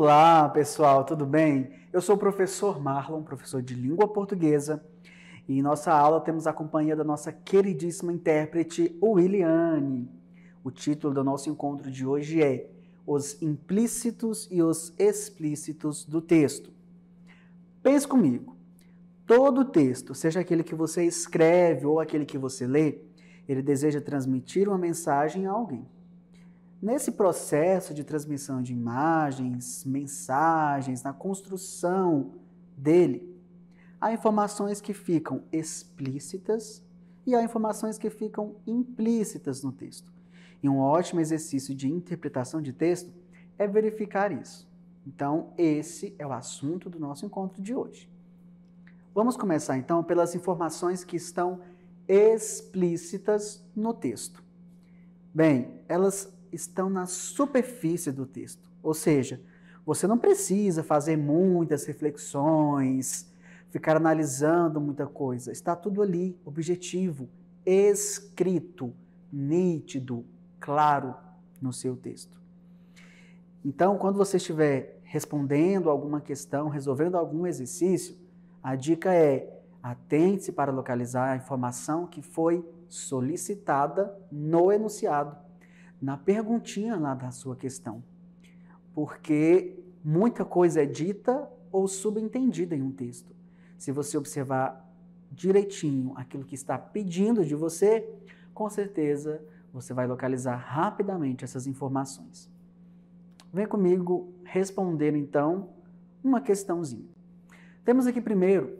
Olá, pessoal, tudo bem? Eu sou o professor Marlon, professor de língua portuguesa, e em nossa aula temos a companhia da nossa queridíssima intérprete Williane. O título do nosso encontro de hoje é Os implícitos e os explícitos do texto. Pense comigo. Todo texto, seja aquele que você escreve ou aquele que você lê, ele deseja transmitir uma mensagem a alguém. Nesse processo de transmissão de imagens, mensagens, na construção dele, há informações que ficam explícitas e há informações que ficam implícitas no texto. E um ótimo exercício de interpretação de texto é verificar isso. Então, esse é o assunto do nosso encontro de hoje. Vamos começar então pelas informações que estão explícitas no texto. Bem, elas estão na superfície do texto. Ou seja, você não precisa fazer muitas reflexões, ficar analisando muita coisa. Está tudo ali, objetivo, escrito, nítido, claro no seu texto. Então, quando você estiver respondendo alguma questão, resolvendo algum exercício, a dica é atente-se para localizar a informação que foi solicitada no enunciado na perguntinha lá da sua questão. Porque muita coisa é dita ou subentendida em um texto. Se você observar direitinho aquilo que está pedindo de você, com certeza você vai localizar rapidamente essas informações. Vem comigo responder então uma questãozinha. Temos aqui primeiro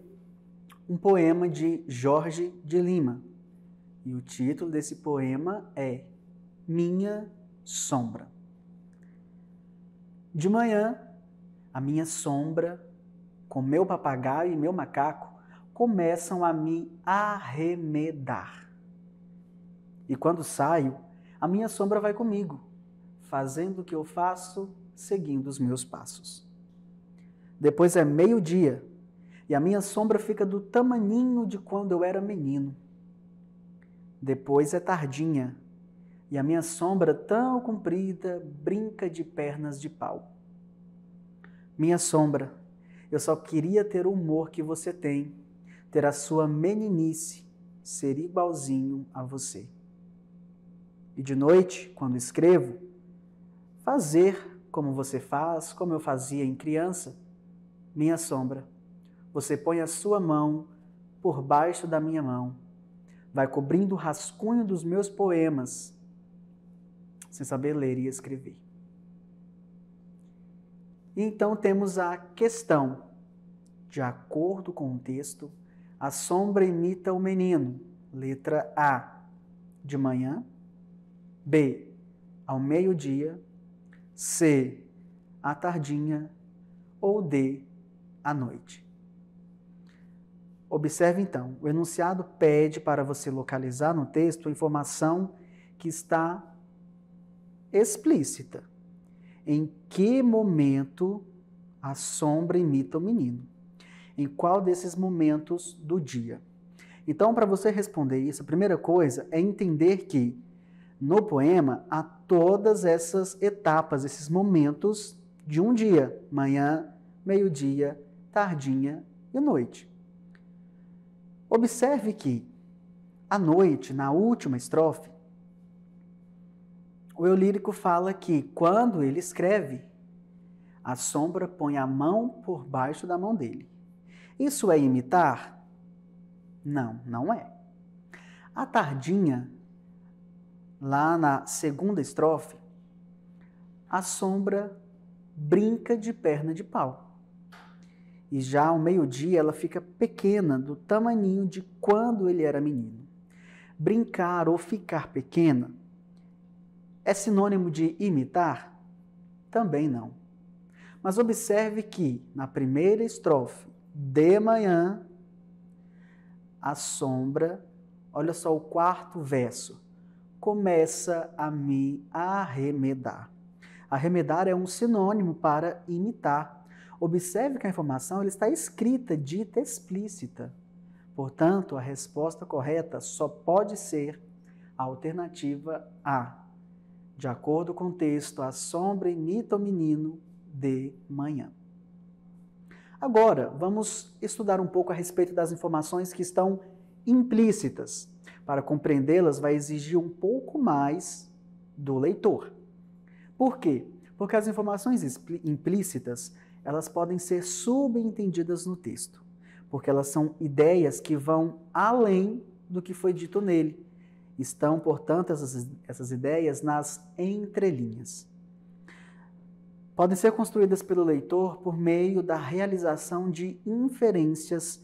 um poema de Jorge de Lima. E o título desse poema é minha sombra. De manhã, a minha sombra, com meu papagaio e meu macaco, começam a me arremedar. E quando saio, a minha sombra vai comigo, fazendo o que eu faço, seguindo os meus passos. Depois é meio-dia e a minha sombra fica do tamaninho de quando eu era menino. Depois é tardinha e a minha sombra tão comprida brinca de pernas de pau. Minha sombra, eu só queria ter o humor que você tem, ter a sua meninice, ser igualzinho a você. E de noite, quando escrevo, fazer como você faz, como eu fazia em criança, minha sombra. Você põe a sua mão por baixo da minha mão, vai cobrindo o rascunho dos meus poemas sem saber ler e escrever. Então temos a questão. De acordo com o texto, a sombra imita o menino. Letra A. De manhã. B. Ao meio-dia. C. À tardinha. Ou D. À noite. Observe então, o enunciado pede para você localizar no texto a informação que está explícita. Em que momento a sombra imita o menino? Em qual desses momentos do dia? Então, para você responder isso, a primeira coisa é entender que no poema há todas essas etapas, esses momentos de um dia: manhã, meio-dia, tardinha e noite. Observe que à noite, na última estrofe, o eu lírico fala que quando ele escreve, a sombra põe a mão por baixo da mão dele. Isso é imitar? Não, não é. A tardinha, lá na segunda estrofe, a sombra brinca de perna de pau. E já ao meio-dia ela fica pequena, do tamaninho de quando ele era menino. Brincar ou ficar pequena é sinônimo de imitar? Também não. Mas observe que na primeira estrofe, de manhã, a sombra, olha só o quarto verso, começa a me arremedar. Arremedar é um sinônimo para imitar. Observe que a informação ela está escrita, dita, explícita. Portanto, a resposta correta só pode ser a alternativa A, de acordo com o texto, a sombra imita o menino de manhã. Agora, vamos estudar um pouco a respeito das informações que estão implícitas. Para compreendê-las, vai exigir um pouco mais do leitor. Por quê? Porque as informações implícitas, elas podem ser subentendidas no texto, porque elas são ideias que vão além do que foi dito nele Estão, portanto, essas, essas ideias nas entrelinhas. Podem ser construídas pelo leitor por meio da realização de inferências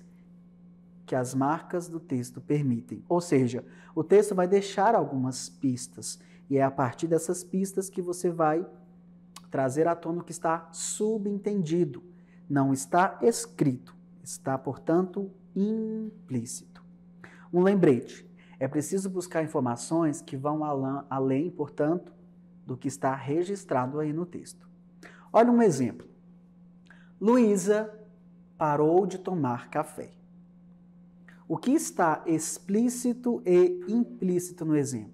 que as marcas do texto permitem. Ou seja, o texto vai deixar algumas pistas, e é a partir dessas pistas que você vai trazer à tona o que está subentendido, não está escrito, está, portanto, implícito. Um lembrete: é preciso buscar informações que vão além, portanto, do que está registrado aí no texto. Olha um exemplo. Luísa parou de tomar café. O que está explícito e implícito no exemplo?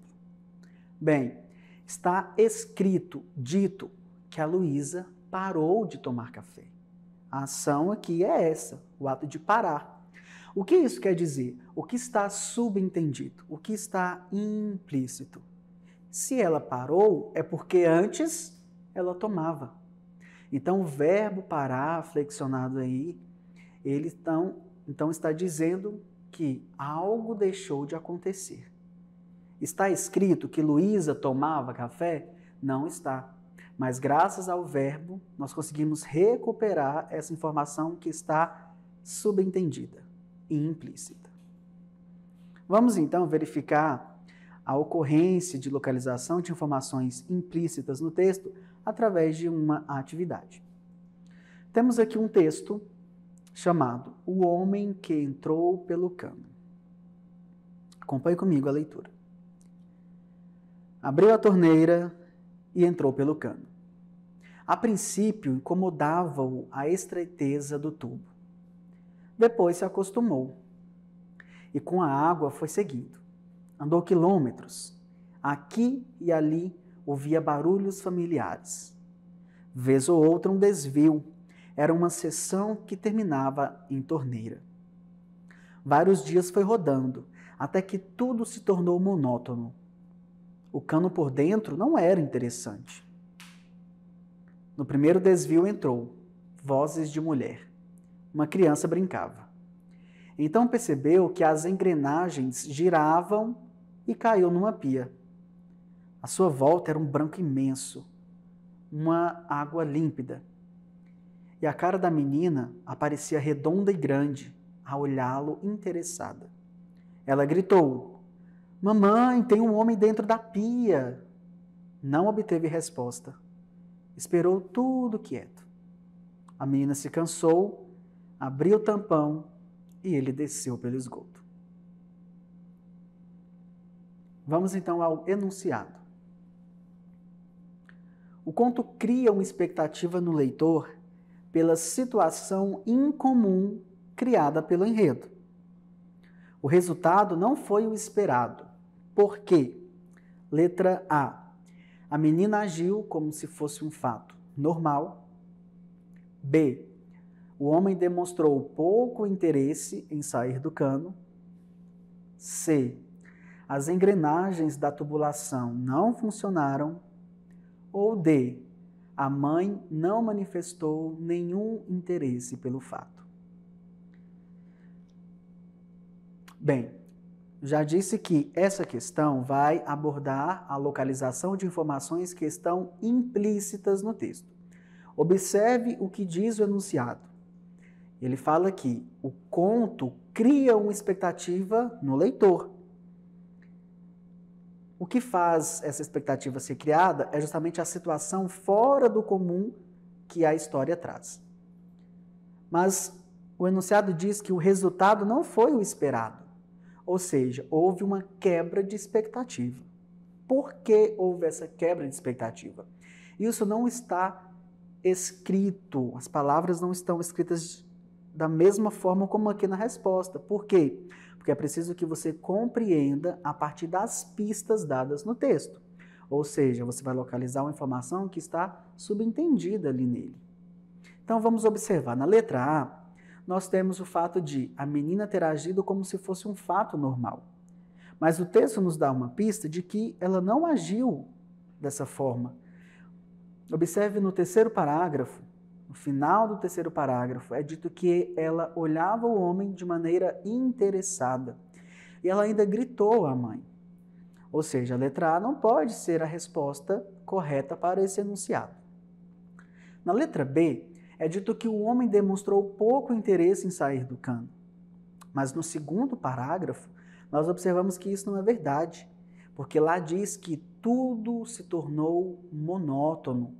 Bem, está escrito, dito, que a Luísa parou de tomar café. A ação aqui é essa, o ato de parar. O que isso quer dizer? O que está subentendido? O que está implícito? Se ela parou, é porque antes ela tomava. Então, o verbo parar, flexionado aí, ele então, então está dizendo que algo deixou de acontecer. Está escrito que Luísa tomava café? Não está. Mas graças ao verbo, nós conseguimos recuperar essa informação que está subentendida e implícita. Vamos então verificar a ocorrência de localização de informações implícitas no texto através de uma atividade. Temos aqui um texto chamado O Homem que Entrou pelo Cano. Acompanhe comigo a leitura. Abriu a torneira e entrou pelo cano. A princípio, incomodava-o a estreiteza do tubo. Depois se acostumou. E com a água foi seguindo. Andou quilômetros. Aqui e ali ouvia barulhos familiares. Vez ou outra um desvio. Era uma sessão que terminava em torneira. Vários dias foi rodando, até que tudo se tornou monótono. O cano por dentro não era interessante. No primeiro desvio entrou, vozes de mulher. Uma criança brincava. Então percebeu que as engrenagens giravam e caiu numa pia. a sua volta era um branco imenso, uma água límpida. E a cara da menina aparecia redonda e grande, a olhá-lo interessada. Ela gritou: Mamãe, tem um homem dentro da pia! Não obteve resposta. Esperou tudo quieto. A menina se cansou Abriu o tampão e ele desceu pelo esgoto. Vamos então ao enunciado. O conto cria uma expectativa no leitor pela situação incomum criada pelo enredo. O resultado não foi o esperado. Por quê? Letra A. A menina agiu como se fosse um fato normal. B o homem demonstrou pouco interesse em sair do cano. C. As engrenagens da tubulação não funcionaram. Ou D. A mãe não manifestou nenhum interesse pelo fato. Bem, já disse que essa questão vai abordar a localização de informações que estão implícitas no texto. Observe o que diz o enunciado ele fala que o conto cria uma expectativa no leitor. O que faz essa expectativa ser criada é justamente a situação fora do comum que a história traz. Mas o enunciado diz que o resultado não foi o esperado, ou seja, houve uma quebra de expectativa. Por que houve essa quebra de expectativa? Isso não está escrito, as palavras não estão escritas da mesma forma como aqui na resposta. Por quê? Porque é preciso que você compreenda a partir das pistas dadas no texto. Ou seja, você vai localizar uma informação que está subentendida ali nele. Então vamos observar. Na letra A, nós temos o fato de a menina ter agido como se fosse um fato normal. Mas o texto nos dá uma pista de que ela não agiu dessa forma. Observe no terceiro parágrafo no final do terceiro parágrafo, é dito que ela olhava o homem de maneira interessada. E ela ainda gritou à mãe. Ou seja, a letra A não pode ser a resposta correta para esse enunciado. Na letra B, é dito que o homem demonstrou pouco interesse em sair do cano. Mas no segundo parágrafo, nós observamos que isso não é verdade, porque lá diz que tudo se tornou monótono.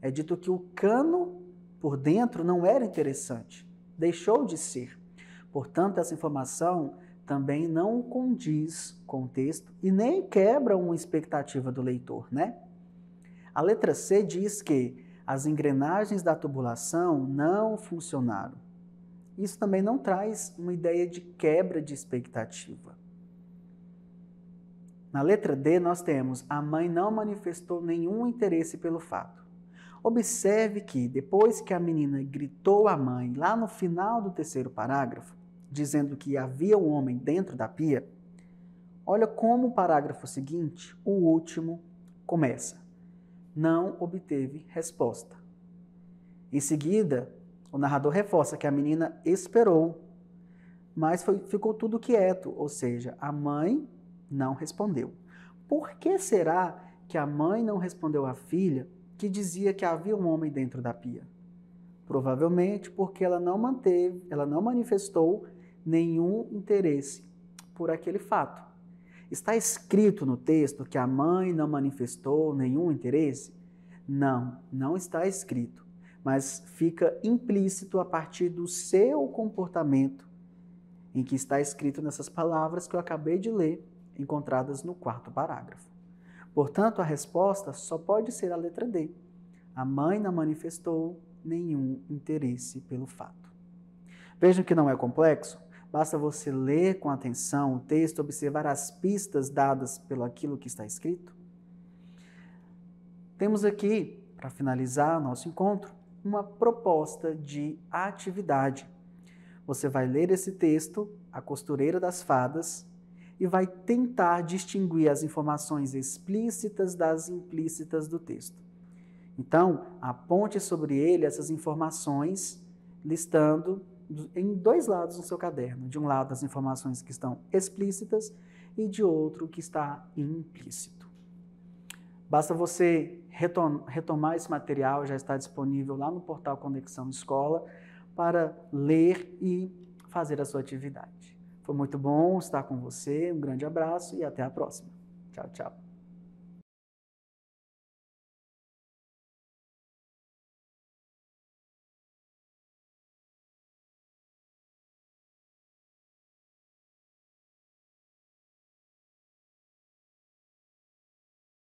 É dito que o cano por dentro não era interessante, deixou de ser. Portanto, essa informação também não condiz com o texto e nem quebra uma expectativa do leitor, né? A letra C diz que as engrenagens da tubulação não funcionaram. Isso também não traz uma ideia de quebra de expectativa. Na letra D, nós temos: a mãe não manifestou nenhum interesse pelo fato. Observe que, depois que a menina gritou à mãe, lá no final do terceiro parágrafo, dizendo que havia um homem dentro da pia, olha como o parágrafo seguinte, o último, começa. Não obteve resposta. Em seguida, o narrador reforça que a menina esperou, mas foi, ficou tudo quieto, ou seja, a mãe não respondeu. Por que será que a mãe não respondeu à filha que dizia que havia um homem dentro da pia. Provavelmente porque ela não manteve, ela não manifestou nenhum interesse por aquele fato. Está escrito no texto que a mãe não manifestou nenhum interesse? Não, não está escrito, mas fica implícito a partir do seu comportamento em que está escrito nessas palavras que eu acabei de ler, encontradas no quarto parágrafo. Portanto, a resposta só pode ser a letra D. A mãe não manifestou nenhum interesse pelo fato. Vejam que não é complexo? Basta você ler com atenção o texto, observar as pistas dadas pelo aquilo que está escrito. Temos aqui, para finalizar nosso encontro, uma proposta de atividade. Você vai ler esse texto, A Costureira das Fadas, e vai tentar distinguir as informações explícitas das implícitas do texto. Então, aponte sobre ele essas informações, listando em dois lados no seu caderno. De um lado, as informações que estão explícitas e de outro, que está implícito. Basta você retomar esse material, já está disponível lá no portal Conexão Escola, para ler e fazer a sua atividade. Foi muito bom estar com você. Um grande abraço e até a próxima. Tchau, tchau.